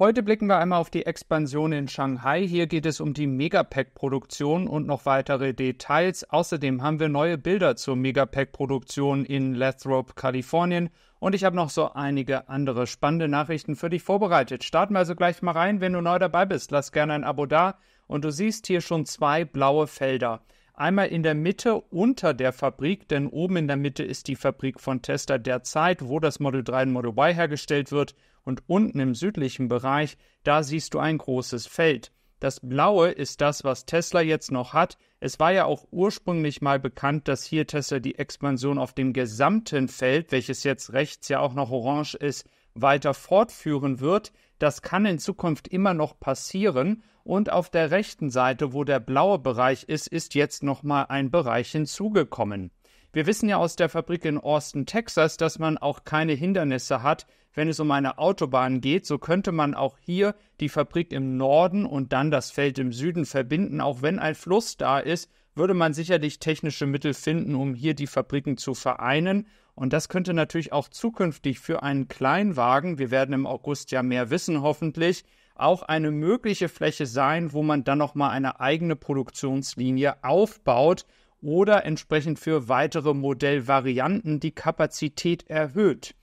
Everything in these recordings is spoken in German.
Heute blicken wir einmal auf die Expansion in Shanghai. Hier geht es um die Megapack-Produktion und noch weitere Details. Außerdem haben wir neue Bilder zur Megapack-Produktion in Lathrop, Kalifornien. Und ich habe noch so einige andere spannende Nachrichten für dich vorbereitet. Starten wir also gleich mal rein. Wenn du neu dabei bist, lass gerne ein Abo da. Und du siehst hier schon zwei blaue Felder. Einmal in der Mitte unter der Fabrik, denn oben in der Mitte ist die Fabrik von Tesla derzeit, wo das Model 3 und Model Y hergestellt wird. Und unten im südlichen Bereich, da siehst du ein großes Feld. Das Blaue ist das, was Tesla jetzt noch hat. Es war ja auch ursprünglich mal bekannt, dass hier Tesla die Expansion auf dem gesamten Feld, welches jetzt rechts ja auch noch orange ist, weiter fortführen wird. Das kann in Zukunft immer noch passieren. Und auf der rechten Seite, wo der blaue Bereich ist, ist jetzt nochmal ein Bereich hinzugekommen. Wir wissen ja aus der Fabrik in Austin, Texas, dass man auch keine Hindernisse hat, wenn es um eine Autobahn geht. So könnte man auch hier die Fabrik im Norden und dann das Feld im Süden verbinden. Auch wenn ein Fluss da ist, würde man sicherlich technische Mittel finden, um hier die Fabriken zu vereinen. Und das könnte natürlich auch zukünftig für einen Kleinwagen, wir werden im August ja mehr wissen hoffentlich, auch eine mögliche Fläche sein, wo man dann nochmal eine eigene Produktionslinie aufbaut oder entsprechend für weitere Modellvarianten die Kapazität erhöht.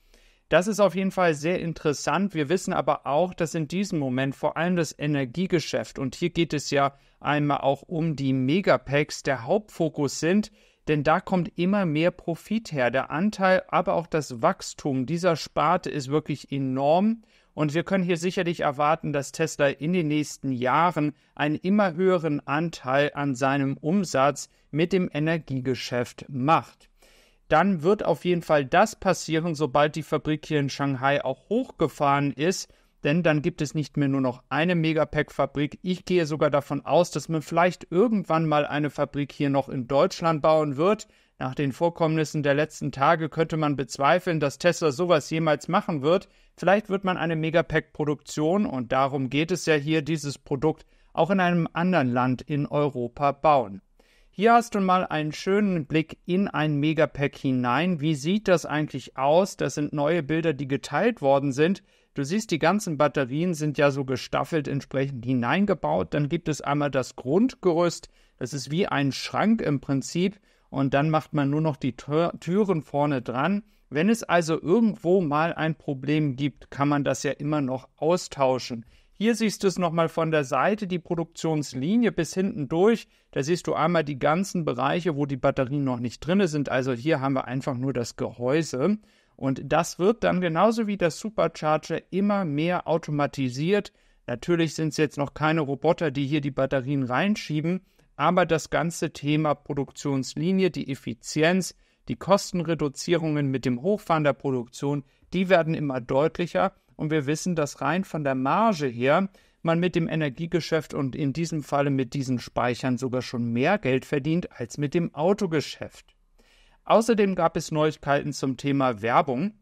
Das ist auf jeden Fall sehr interessant. Wir wissen aber auch, dass in diesem Moment vor allem das Energiegeschäft und hier geht es ja einmal auch um die Megapacks der Hauptfokus sind denn da kommt immer mehr Profit her. Der Anteil, aber auch das Wachstum dieser Sparte ist wirklich enorm. Und wir können hier sicherlich erwarten, dass Tesla in den nächsten Jahren einen immer höheren Anteil an seinem Umsatz mit dem Energiegeschäft macht. Dann wird auf jeden Fall das passieren, sobald die Fabrik hier in Shanghai auch hochgefahren ist denn dann gibt es nicht mehr nur noch eine Megapack-Fabrik. Ich gehe sogar davon aus, dass man vielleicht irgendwann mal eine Fabrik hier noch in Deutschland bauen wird. Nach den Vorkommnissen der letzten Tage könnte man bezweifeln, dass Tesla sowas jemals machen wird. Vielleicht wird man eine Megapack-Produktion, und darum geht es ja hier, dieses Produkt auch in einem anderen Land in Europa bauen. Hier hast du mal einen schönen Blick in ein Megapack hinein. Wie sieht das eigentlich aus? Das sind neue Bilder, die geteilt worden sind. Du siehst, die ganzen Batterien sind ja so gestaffelt entsprechend hineingebaut. Dann gibt es einmal das Grundgerüst. Das ist wie ein Schrank im Prinzip. Und dann macht man nur noch die Tür Türen vorne dran. Wenn es also irgendwo mal ein Problem gibt, kann man das ja immer noch austauschen. Hier siehst du es nochmal von der Seite, die Produktionslinie bis hinten durch. Da siehst du einmal die ganzen Bereiche, wo die Batterien noch nicht drin sind. Also hier haben wir einfach nur das Gehäuse. Und das wird dann genauso wie das Supercharger immer mehr automatisiert. Natürlich sind es jetzt noch keine Roboter, die hier die Batterien reinschieben, aber das ganze Thema Produktionslinie, die Effizienz, die Kostenreduzierungen mit dem Hochfahren der Produktion, die werden immer deutlicher und wir wissen, dass rein von der Marge her man mit dem Energiegeschäft und in diesem Falle mit diesen Speichern sogar schon mehr Geld verdient als mit dem Autogeschäft. Außerdem gab es Neuigkeiten zum Thema Werbung.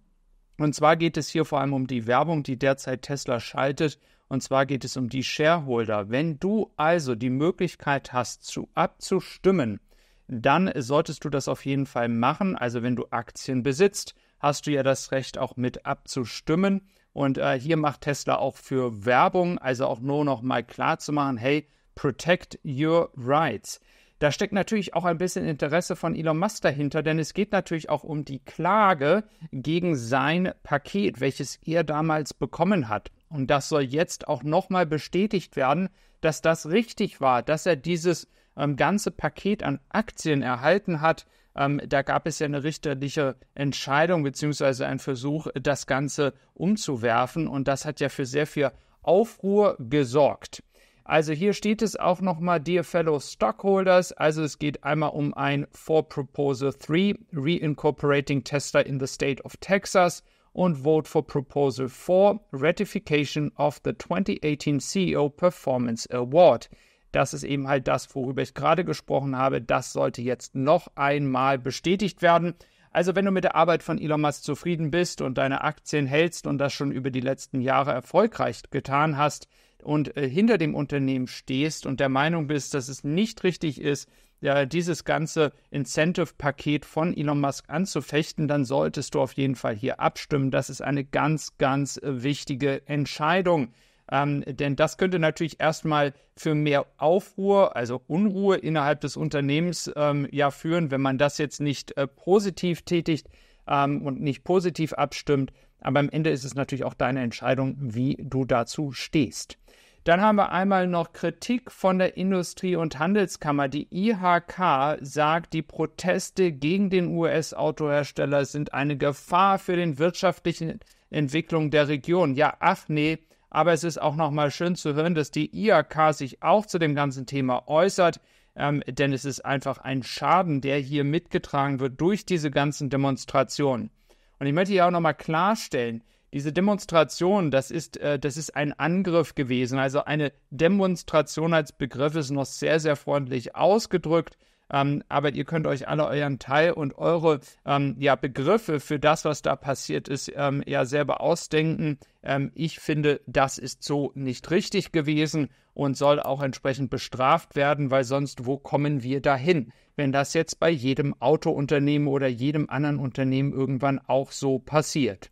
Und zwar geht es hier vor allem um die Werbung, die derzeit Tesla schaltet. Und zwar geht es um die Shareholder. Wenn du also die Möglichkeit hast, zu abzustimmen, dann solltest du das auf jeden Fall machen. Also wenn du Aktien besitzt, hast du ja das Recht, auch mit abzustimmen. Und äh, hier macht Tesla auch für Werbung, also auch nur noch mal klar zu machen, hey, protect your rights. Da steckt natürlich auch ein bisschen Interesse von Elon Musk dahinter, denn es geht natürlich auch um die Klage gegen sein Paket, welches er damals bekommen hat. Und das soll jetzt auch nochmal bestätigt werden, dass das richtig war, dass er dieses ähm, ganze Paket an Aktien erhalten hat. Ähm, da gab es ja eine richterliche Entscheidung bzw. einen Versuch, das Ganze umzuwerfen. Und das hat ja für sehr viel Aufruhr gesorgt. Also hier steht es auch nochmal, Dear Fellow Stockholders, also es geht einmal um ein For Proposal 3, Reincorporating Tesla in the State of Texas und Vote for Proposal 4, Ratification of the 2018 CEO Performance Award. Das ist eben halt das, worüber ich gerade gesprochen habe. Das sollte jetzt noch einmal bestätigt werden. Also wenn du mit der Arbeit von Elon Musk zufrieden bist und deine Aktien hältst und das schon über die letzten Jahre erfolgreich getan hast, und äh, hinter dem Unternehmen stehst und der Meinung bist, dass es nicht richtig ist, ja, dieses ganze Incentive-Paket von Elon Musk anzufechten, dann solltest du auf jeden Fall hier abstimmen. Das ist eine ganz, ganz äh, wichtige Entscheidung. Ähm, denn das könnte natürlich erstmal für mehr Aufruhr, also Unruhe innerhalb des Unternehmens ähm, ja führen, wenn man das jetzt nicht äh, positiv tätigt ähm, und nicht positiv abstimmt. Aber am Ende ist es natürlich auch deine Entscheidung, wie du dazu stehst. Dann haben wir einmal noch Kritik von der Industrie- und Handelskammer. Die IHK sagt, die Proteste gegen den US-Autohersteller sind eine Gefahr für den wirtschaftlichen Entwicklung der Region. Ja, ach nee, aber es ist auch nochmal schön zu hören, dass die IHK sich auch zu dem ganzen Thema äußert. Ähm, denn es ist einfach ein Schaden, der hier mitgetragen wird durch diese ganzen Demonstrationen. Und ich möchte hier auch nochmal klarstellen, diese Demonstration, das ist, äh, das ist ein Angriff gewesen. Also eine Demonstration als Begriff ist noch sehr, sehr freundlich ausgedrückt. Ähm, aber ihr könnt euch alle euren Teil und eure ähm, ja, Begriffe für das, was da passiert ist, ähm, ja selber ausdenken. Ähm, ich finde, das ist so nicht richtig gewesen und soll auch entsprechend bestraft werden, weil sonst wo kommen wir dahin? Wenn das jetzt bei jedem Autounternehmen oder jedem anderen Unternehmen irgendwann auch so passiert.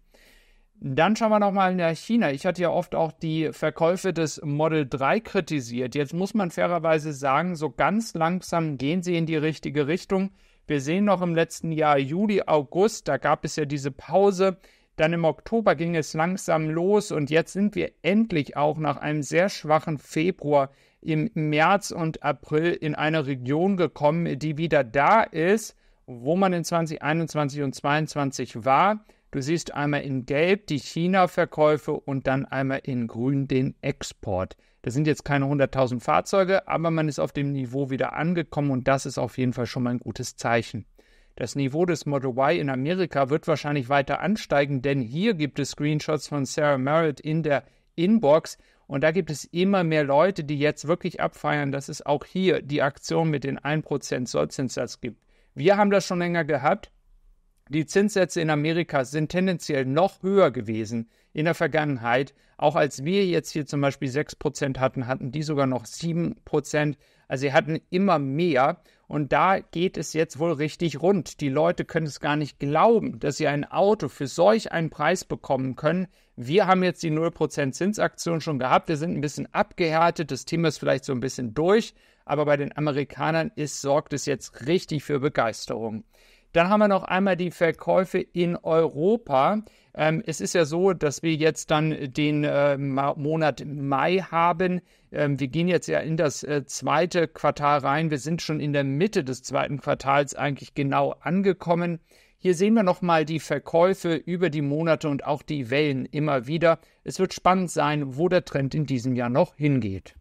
Dann schauen wir nochmal nach China. Ich hatte ja oft auch die Verkäufe des Model 3 kritisiert. Jetzt muss man fairerweise sagen, so ganz langsam gehen sie in die richtige Richtung. Wir sehen noch im letzten Jahr Juli, August, da gab es ja diese Pause. Dann im Oktober ging es langsam los und jetzt sind wir endlich auch nach einem sehr schwachen Februar im März und April in eine Region gekommen, die wieder da ist, wo man in 2021 und 2022 war. Du siehst einmal in Gelb die China-Verkäufe und dann einmal in Grün den Export. Das sind jetzt keine 100.000 Fahrzeuge, aber man ist auf dem Niveau wieder angekommen und das ist auf jeden Fall schon mal ein gutes Zeichen. Das Niveau des Model Y in Amerika wird wahrscheinlich weiter ansteigen, denn hier gibt es Screenshots von Sarah Merritt in der Inbox und da gibt es immer mehr Leute, die jetzt wirklich abfeiern, dass es auch hier die Aktion mit den 1% Sollzinssatz gibt. Wir haben das schon länger gehabt, die Zinssätze in Amerika sind tendenziell noch höher gewesen in der Vergangenheit. Auch als wir jetzt hier zum Beispiel 6% hatten, hatten die sogar noch 7%. Also sie hatten immer mehr. Und da geht es jetzt wohl richtig rund. Die Leute können es gar nicht glauben, dass sie ein Auto für solch einen Preis bekommen können. Wir haben jetzt die 0% Zinsaktion schon gehabt. Wir sind ein bisschen abgehärtet. Das Thema ist vielleicht so ein bisschen durch. Aber bei den Amerikanern ist, sorgt es jetzt richtig für Begeisterung. Dann haben wir noch einmal die Verkäufe in Europa. Ähm, es ist ja so, dass wir jetzt dann den äh, Monat Mai haben. Ähm, wir gehen jetzt ja in das äh, zweite Quartal rein. Wir sind schon in der Mitte des zweiten Quartals eigentlich genau angekommen. Hier sehen wir nochmal die Verkäufe über die Monate und auch die Wellen immer wieder. Es wird spannend sein, wo der Trend in diesem Jahr noch hingeht.